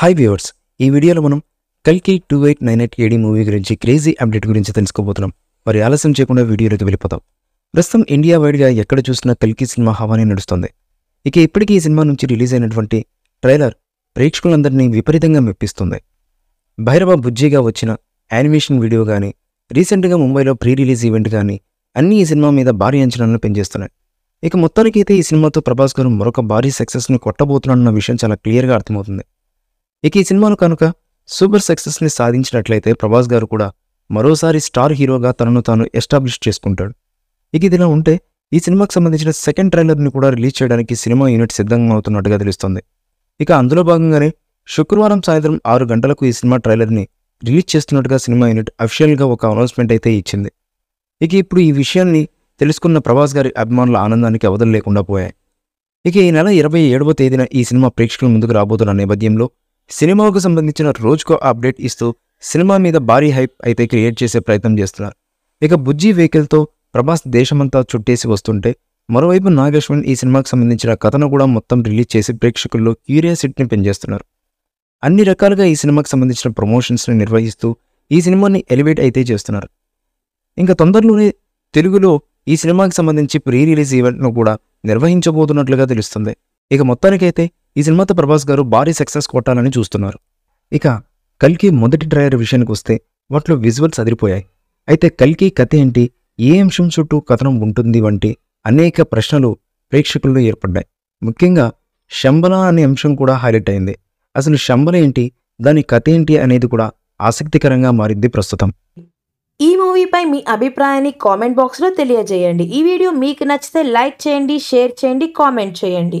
high viewers ఈ వీడియోలో మనం కల్కి two eight nine eight AD movie గురించి క్రేజీ అప్డేట్ గురించి తెలుసుకోబోతున్నాం మరి ఆలస్యం చేయకుండా వీడియోలోకి వెళ్ళిపోతాం ప్రస్తుతం ఇండియా వైడ్గా ఎక్కడ చూసినా కల్కి సినిమా హవానే నడుస్తుంది ఇక ఇప్పటికీ ఈ సినిమా నుంచి రిలీజ్ అయినటువంటి ట్రైలర్ ప్రేక్షకులందరినీ విపరీతంగా మెప్పిస్తుంది భైరవ బుజ్జిగా వచ్చిన యానిమేషన్ వీడియో కానీ రీసెంట్గా ముంబైలో ప్రీ రిలీజ్ ఈవెంట్ కానీ అన్నీ ఈ సినిమా మీద భారీ అంచనాలను పెంచేస్తున్నాయి ఇక మొత్తానికైతే ఈ సినిమాతో ప్రభాస్ గారు మరొక భారీ సక్సెస్ని కొట్టబోతున్నాడన్న విషయం చాలా క్లియర్గా అర్థమవుతుంది ఇక ఈ సినిమాను కనుక సూపర్ సక్సెస్ని సాధించినట్లయితే ప్రభాస్ గారు కూడా మరోసారి స్టార్ హీరోగా తనను తాను ఎస్టాబ్లిష్ చేసుకుంటాడు ఇక ఇదిలా ఉంటే ఈ సినిమాకు సంబంధించిన సెకండ్ ట్రైలర్ని కూడా రిలీజ్ చేయడానికి సినిమా యూనిట్ సిద్ధంగా అవుతున్నట్టుగా తెలుస్తోంది ఇక అందులో భాగంగానే శుక్రవారం సాయంత్రం ఆరు గంటలకు ఈ సినిమా ట్రైలర్ని రిలీజ్ చేస్తున్నట్టుగా సినిమా యూనిట్ అఫిషియల్గా ఒక అనౌన్స్మెంట్ అయితే ఇచ్చింది ఇక ఇప్పుడు ఈ విషయాన్ని తెలుసుకున్న ప్రభాస్ గారి అభిమానుల ఆనందానికి అవధులు లేకుండా పోయాయి ఇక ఈ నెల ఇరవై ఏడవ తేదీన ఈ సినిమా ప్రేక్షకుల ముందుకు రాబోతున్న నేపథ్యంలో సినిమాకు సంబంధించిన రోజుకో అప్డేట్ ఇస్తూ సినిమా మీద భారీ హైప్ అయితే క్రియేట్ చేసే ప్రయత్నం చేస్తున్నారు ఇక బుజ్జి వెహికల్తో ప్రభాస్ దేశమంతా చుట్టేసి వస్తుంటే మరోవైపు నాగేశ్వన్ ఈ సినిమాకు సంబంధించిన కథను కూడా మొత్తం రిలీజ్ చేసి ప్రేక్షకుల్లో క్యూరియా సిట్ని పెంచేస్తున్నారు అన్ని రకాలుగా ఈ సినిమాకు సంబంధించిన ప్రమోషన్స్ని నిర్వహిస్తూ ఈ సినిమాని ఎలివేట్ అయితే చేస్తున్నారు ఇంకా తొందరలోనే తెలుగులో ఈ సినిమాకి సంబంధించి ప్రీ రిలీజ్ ఈవెంట్ను కూడా నిర్వహించబోతున్నట్లుగా తెలుస్తుంది ఇక మొత్తానికైతే ఈ సినిమాతో ప్రభాస్ గారు భారీ సక్సెస్ కొట్టాలని చూస్తున్నారు ఇక కల్కి మొదటి డ్రైవర్ విషయానికి వస్తే వాటిలో విజువల్స్ అదిరిపోయాయి అయితే కల్కి కథ ఏంటి ఏ అంశం చుట్టూ కథనం ఉంటుంది వంటి అనేక ప్రశ్నలు ప్రేక్షకుల్లో ఏర్పడ్డాయి ముఖ్యంగా శంబల అనే అంశం కూడా హైలైట్ అయింది అసలు శంబల ఏంటి దాని కథ ఏంటి అనేది కూడా ఆసక్తికరంగా మారింది ప్రస్తుతం ఈ మూవీపై మీ అభిప్రాయాన్ని కామెంట్ బాక్స్లో తెలియజేయండి ఈ వీడియో మీకు నచ్చితే లైక్ చేయండి షేర్ చేయండి కామెంట్ చేయండి